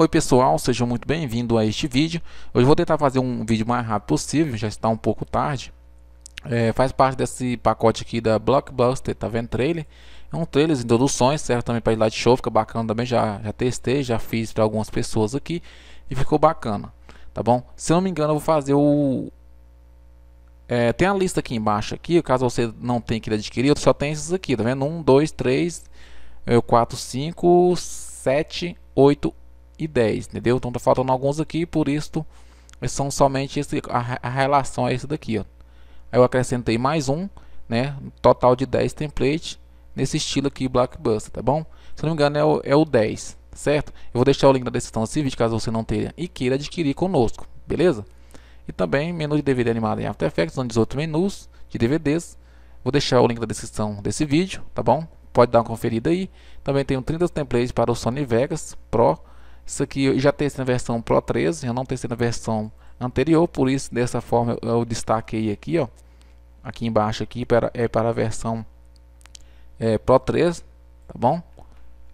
Oi pessoal, sejam muito bem-vindos a este vídeo. Hoje vou tentar fazer um vídeo mais rápido possível, já está um pouco tarde. É, faz parte desse pacote aqui da Blockbuster, tá vendo trailer? É um trailer de introduções, serve também para ir lá de show, fica bacana também, já, já testei, já fiz para algumas pessoas aqui e ficou bacana, tá bom? Se não me engano eu vou fazer o... É, tem a lista aqui embaixo, aqui, caso você não tenha que adquirir, só tem esses aqui, tá vendo? 1, 2, 3, 4, 5, 7, 8, e 10, entendeu? Então tá faltando alguns aqui, por isso são somente esse, a, a relação a esse daqui, ó. Aí eu acrescentei mais um, né? Total de 10 templates nesse estilo aqui, Blackbuster, tá bom? Se não me engano é o, é o 10, certo? Eu vou deixar o link na descrição desse vídeo, caso você não tenha e queira adquirir conosco, beleza? E também menu de DVD animado em After Effects, são 18 menus de DVDs. Vou deixar o link na descrição desse vídeo, tá bom? Pode dar uma conferida aí. Também tenho 30 templates para o Sony Vegas Pro isso aqui eu já testei na versão Pro 13, eu não testei na versão anterior, por isso dessa forma eu, eu destaquei aqui, ó, aqui embaixo aqui para é para a versão é, Pro 13, tá bom?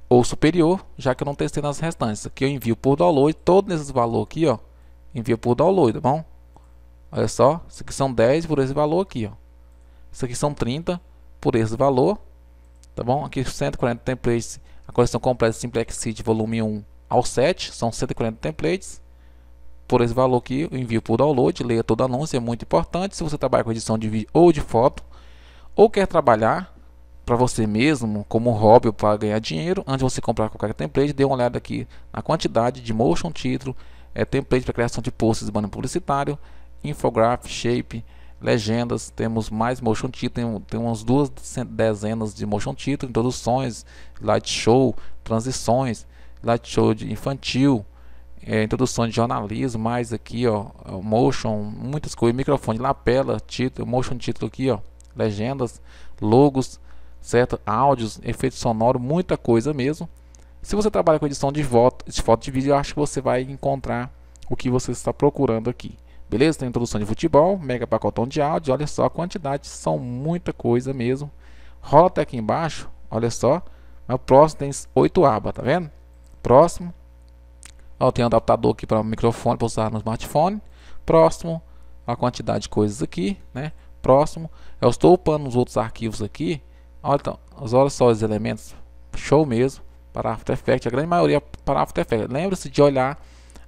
Ou superior, já que eu não testei nas restantes. Aqui eu envio por download, todos esses valores aqui, ó, envio por download, tá bom? Olha só, isso aqui são 10 por esse valor aqui, ó. Isso aqui são 30 por esse valor, tá bom? Aqui 140 templates, a coleção completa Simplex City volume 1 ao set são 140 templates. Por esse valor aqui, eu envio por download, leia todo anúncio, é muito importante. Se você trabalha com edição de vídeo ou de foto, ou quer trabalhar para você mesmo, como hobby ou para ganhar dinheiro, antes de você comprar qualquer template, dê uma olhada aqui na quantidade de motion título, é, template para criação de posts de banner publicitário, infograph, shape, legendas, temos mais motion título, tem, tem umas duas dezenas de motion título, introduções, light show transições, light show de infantil, é, introdução de jornalismo, mais aqui, ó, motion, muitas coisas, microfone, lapela, título, motion título aqui, ó, legendas, logos, certo? Áudios, efeito sonoro, muita coisa mesmo. Se você trabalha com edição de foto, de foto de vídeo, eu acho que você vai encontrar o que você está procurando aqui. Beleza? Tem introdução de futebol, mega pacotão de áudio, olha só a quantidade, são muita coisa mesmo. Rola até aqui embaixo, olha só. O próximo tem 8 abas, tá vendo? Próximo. Ó, tem um adaptador aqui para o microfone para usar no smartphone. Próximo. A quantidade de coisas aqui, né? Próximo. Eu estou upando os outros arquivos aqui. Olha, então, olha só os elementos. Show mesmo. Para After Effects. A grande maioria é para After Effects. Lembre-se de olhar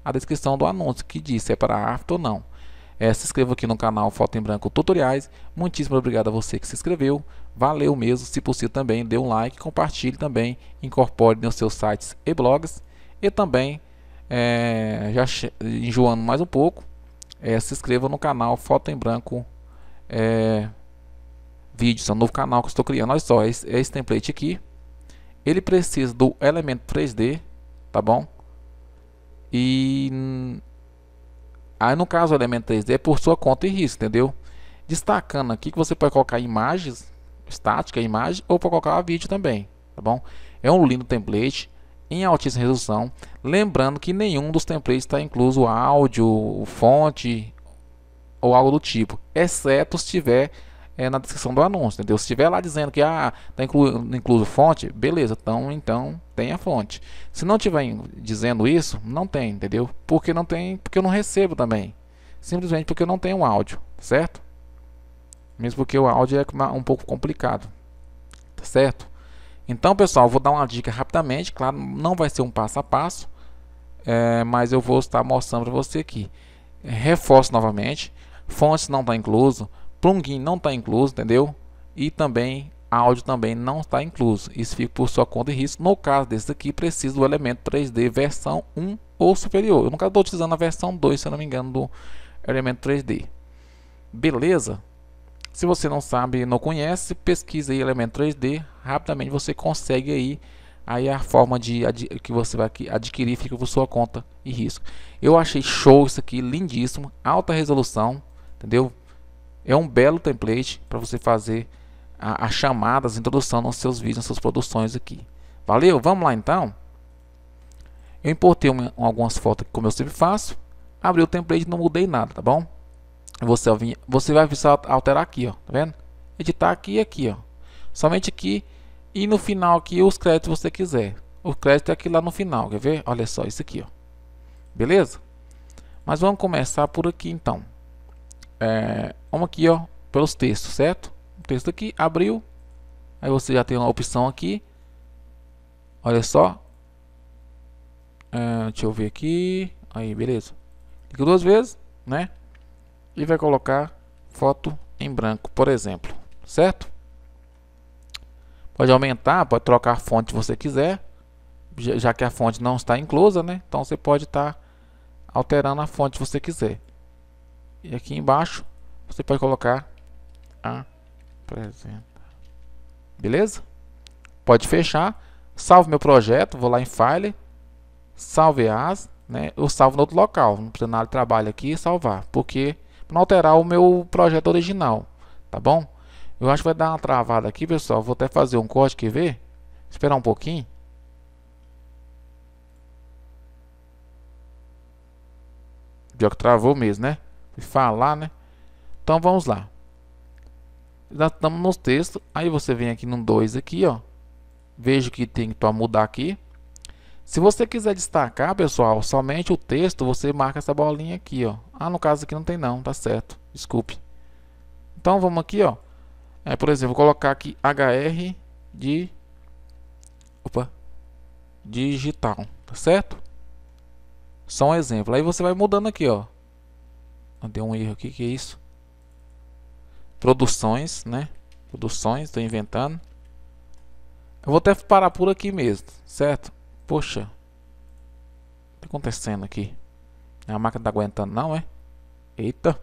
a descrição do anúncio que diz se é para After ou não. É, se inscreva aqui no canal Foto em Branco Tutoriais. Muitíssimo obrigado a você que se inscreveu. Valeu mesmo. Se possível também, dê um like, compartilhe também, incorpore nos seus sites e blogs. E também, é, já enjoando mais um pouco, é, se inscreva no canal Foto em Branco é, Vídeos. É um novo canal que estou criando. Olha só, esse, esse template aqui. Ele precisa do elemento 3D, tá bom? E Aí no caso o elemento 3D é por sua conta e risco, entendeu? Destacando aqui que você pode colocar imagens, estática, imagem, ou pode colocar vídeo também, tá bom? É um lindo template em altíssima resolução. Lembrando que nenhum dos templates está incluso áudio, fonte ou algo do tipo, exceto se tiver é, na descrição do anúncio, entendeu? Se estiver lá dizendo que ah, tá inclu incluso fonte, beleza, então, então tem a fonte. Se não tiver dizendo isso, não tem, entendeu? Porque não tem, porque eu não recebo também. Simplesmente porque eu não tenho áudio, certo? Mesmo porque o áudio é um pouco complicado, tá certo? Então, pessoal, vou dar uma dica rapidamente, claro, não vai ser um passo a passo, é, mas eu vou estar mostrando para você aqui. Reforço novamente, fontes não está incluso, Plugin não está incluso, entendeu? E também áudio também não está incluso. Isso fica por sua conta e risco. No caso desse aqui, precisa do elemento 3D versão 1 ou superior. Eu nunca estou utilizando a versão 2, se eu não me engano, do elemento 3D. Beleza? Se você não sabe, não conhece, pesquisa aí elemento 3D. Rapidamente você consegue aí aí a forma de que você vai adquirir fica por sua conta e risco. Eu achei show isso aqui, lindíssimo, alta resolução, entendeu? É um belo template para você fazer as a introdução nos seus vídeos, nas suas produções aqui. Valeu? Vamos lá então? Eu importei uma, algumas fotos como eu sempre faço. Abri o template e não mudei nada, tá bom? Você, você vai precisar alterar aqui, ó, tá vendo? Editar aqui e aqui, ó. Somente aqui e no final aqui os créditos você quiser. O crédito é aqui lá no final, quer ver? Olha só isso aqui, ó. Beleza? Mas vamos começar por aqui então é, vamos aqui ó, pelos textos, certo? O texto aqui, abriu, aí você já tem uma opção aqui, olha só, é, deixa eu ver aqui, aí beleza, clica duas vezes, né? E vai colocar foto em branco, por exemplo, certo? Pode aumentar, pode trocar a fonte se você quiser, já que a fonte não está inclusa, né? Então você pode estar tá alterando a fonte se você quiser. E aqui embaixo você pode colocar apresenta. Beleza? Pode fechar. Salvo meu projeto, vou lá em File, Salve As, né? Eu salvo no outro local, no precisa de trabalho aqui é salvar, porque não alterar o meu projeto original, tá bom? Eu acho que vai dar uma travada aqui, pessoal. Vou até fazer um corte, quer ver? Esperar um pouquinho. Pior que travou mesmo, né? e falar, né? Então vamos lá. Já estamos nos textos. Aí você vem aqui no 2 aqui, ó. Veja que tem para mudar aqui. Se você quiser destacar, pessoal, somente o texto, você marca essa bolinha aqui, ó. Ah, no caso aqui não tem não, tá certo. Desculpe. Então vamos aqui, ó. É, por exemplo, vou colocar aqui HR de opa, digital, tá certo? Só um exemplo. Aí você vai mudando aqui, ó deu um erro aqui, que é isso? Produções, né? Produções, estou inventando. Eu vou até parar por aqui mesmo, certo? Poxa, o que está acontecendo aqui? É a máquina tá aguentando não, é? Eita.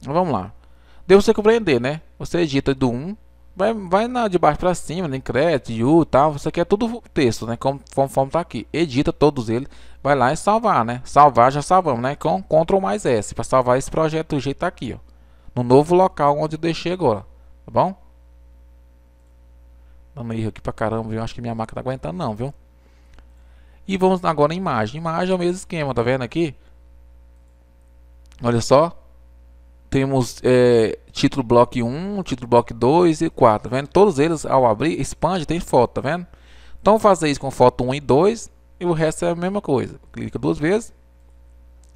Então, vamos lá. Deu você compreender, né? Você edita do 1, vai, vai na, de baixo para cima, né? em crédito, e tal. Você quer é tudo texto, né? Como, conforme está aqui. Edita todos eles vai lá e salvar, né? Salvar já salvamos, né? Então, com Ctrl mais S para salvar esse projeto do jeito aqui, ó. No novo local onde eu deixei agora, tá bom? Dando erro aqui pra caramba, viu? Acho que minha máquina tá aguentando não, viu? E vamos agora imagem. Imagem é o mesmo esquema, tá vendo aqui? Olha só. Temos é, título bloco 1, título bloco 2 e 4, tá vendo? Todos eles, ao abrir, expande, tem foto, tá vendo? Então, fazer isso com foto 1 e 2, e o resto é a mesma coisa. Clica duas vezes,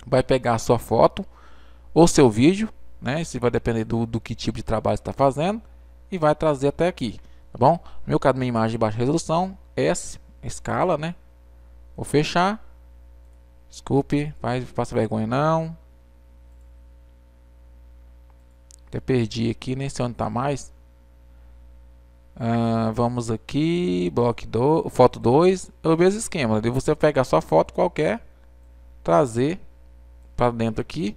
vai pegar a sua foto ou seu vídeo, né? Isso vai depender do, do que tipo de trabalho está fazendo e vai trazer até aqui, tá bom? No meu caso, minha imagem de baixa resolução, S, escala, né? Vou fechar. Desculpe, faz, passa vergonha não. Até perdi aqui, nem sei onde está mais. Ah, vamos aqui, bloco do, foto 2, é o mesmo esquema. De né? você pegar sua foto qualquer, trazer para dentro aqui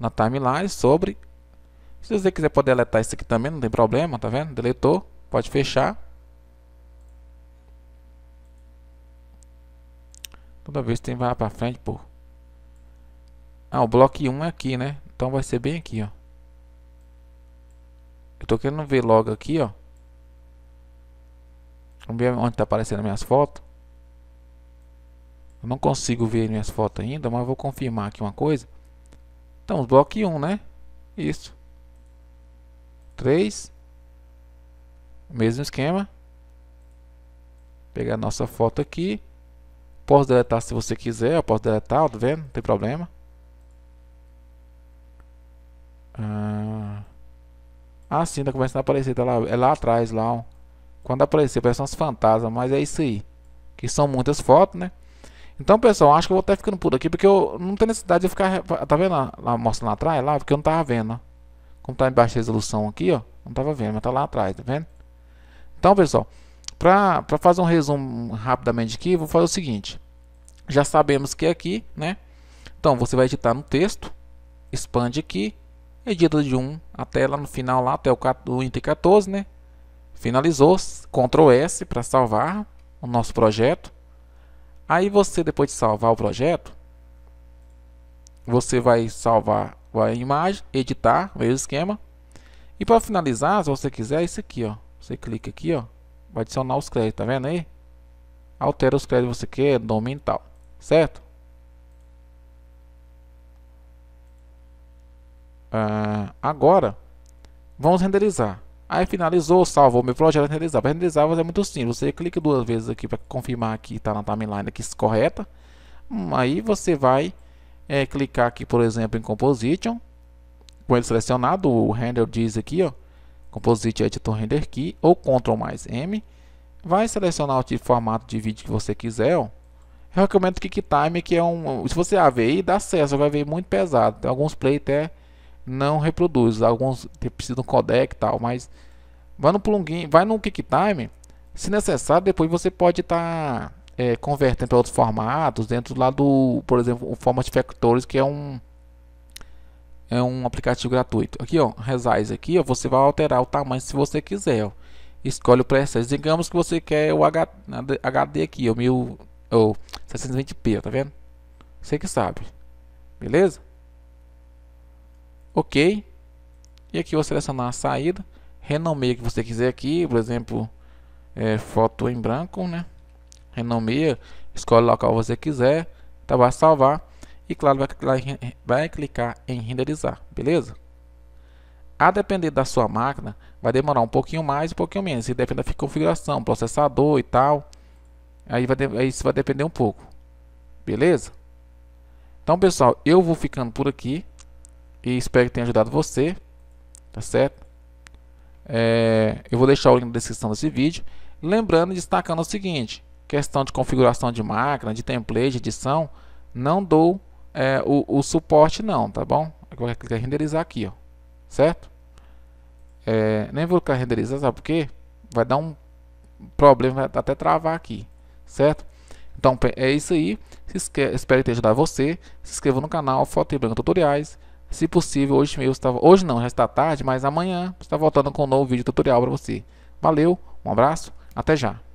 na timeline sobre. Se você quiser pode deletar isso aqui também, não tem problema, tá vendo? Deletou, pode fechar. Toda vez tem vai para frente, pô. Ah, o bloco 1 é aqui, né? Então vai ser bem aqui, ó. Eu tô querendo ver logo aqui, ó. Vamos ver onde está aparecendo minhas fotos. Eu não consigo ver minhas fotos ainda, mas vou confirmar aqui uma coisa. Então, bloco 1, né? Isso. 3. Mesmo esquema. Pegar nossa foto aqui. Posso deletar se você quiser, eu posso deletar, tá vendo? Não tem problema. Ah, ah sim, tá começando a aparecer, tá lá, é lá atrás, lá, ó. Quando aparecer, parece umas fantasmas, mas é isso aí. Que são muitas fotos, né? Então, pessoal, acho que eu vou estar ficando por aqui, porque eu não tenho necessidade de ficar, tá vendo lá, lá mostrando lá atrás, lá, porque eu não tava vendo, ó. Como tá em baixa resolução aqui, ó, não tava vendo, mas tá lá atrás, tá vendo? Então, pessoal, pra, pra fazer um resumo rapidamente aqui, vou fazer o seguinte. Já sabemos que é aqui, né, então, você vai editar no texto, expande aqui, edita de 1 até lá no final, lá até o, o item 14, né? Finalizou, Ctrl S para salvar o nosso projeto. Aí você, depois de salvar o projeto, você vai salvar a imagem, editar, o mesmo esquema. E para finalizar, se você quiser, é isso aqui, ó. Você clica aqui, ó. Vai adicionar os créditos, tá vendo aí? Altera os créditos que você quer, domínio e tal, certo? Ah, agora, vamos renderizar. Aí finalizou, salvou meu projeto é renderizado. Para renderizar é muito simples. Você clica duas vezes aqui para confirmar que está na timeline aqui correta. Hum, aí você vai é, clicar aqui, por exemplo, em Composition. Com ele selecionado, o render diz aqui, ó, Composite Editor Render Key ou Ctrl mais M. Vai selecionar o tipo, de formato de vídeo que você quiser, ó. Eu recomendo o QuickTime, que é um... Se você AVI, dá acesso, vai ver muito pesado. Tem alguns play até não reproduz. Alguns precisam de um codec e tal, mas vai no plugin, vai no QuickTime. Se necessário, depois você pode estar tá, é, convertendo para outros formatos, dentro lá do, por exemplo, o Format Factores, que é um é um aplicativo gratuito. Aqui, ó, Resize aqui, ó, você vai alterar o tamanho se você quiser, ó. Escolhe o preset. Digamos que você quer o HD aqui, o 1000 ou 720p, tá vendo? Você que sabe. Beleza? OK. E aqui eu vou selecionar a saída, renomeia o que você quiser aqui, por exemplo, é, foto em branco, né? Renomeia, escolhe o local que você quiser, tá? Vai salvar e claro, vai, vai clicar em renderizar, beleza? A depender da sua máquina, vai demorar um pouquinho mais e um pouquinho menos. E depende da configuração, processador e tal. Aí, vai aí isso vai depender um pouco. Beleza? Então, pessoal, eu vou ficando por aqui. E espero que tenha ajudado você, tá certo? É, eu vou deixar o link na descrição desse vídeo. Lembrando e destacando o seguinte: questão de configuração de máquina, de template, de edição, não dou é, o, o, suporte não, tá bom? Agora clicar em renderizar aqui, ó, certo? É, nem vou clicar em renderizar, sabe por quê? Vai dar um problema, vai até travar aqui, certo? Então é isso aí. Espero ter ajudado você. Se inscreva no canal Foto e Branco Tutoriais. Se possível, hoje mesmo está, hoje não, já está tarde, mas amanhã está voltando com um novo vídeo tutorial para você. Valeu, um abraço, até já.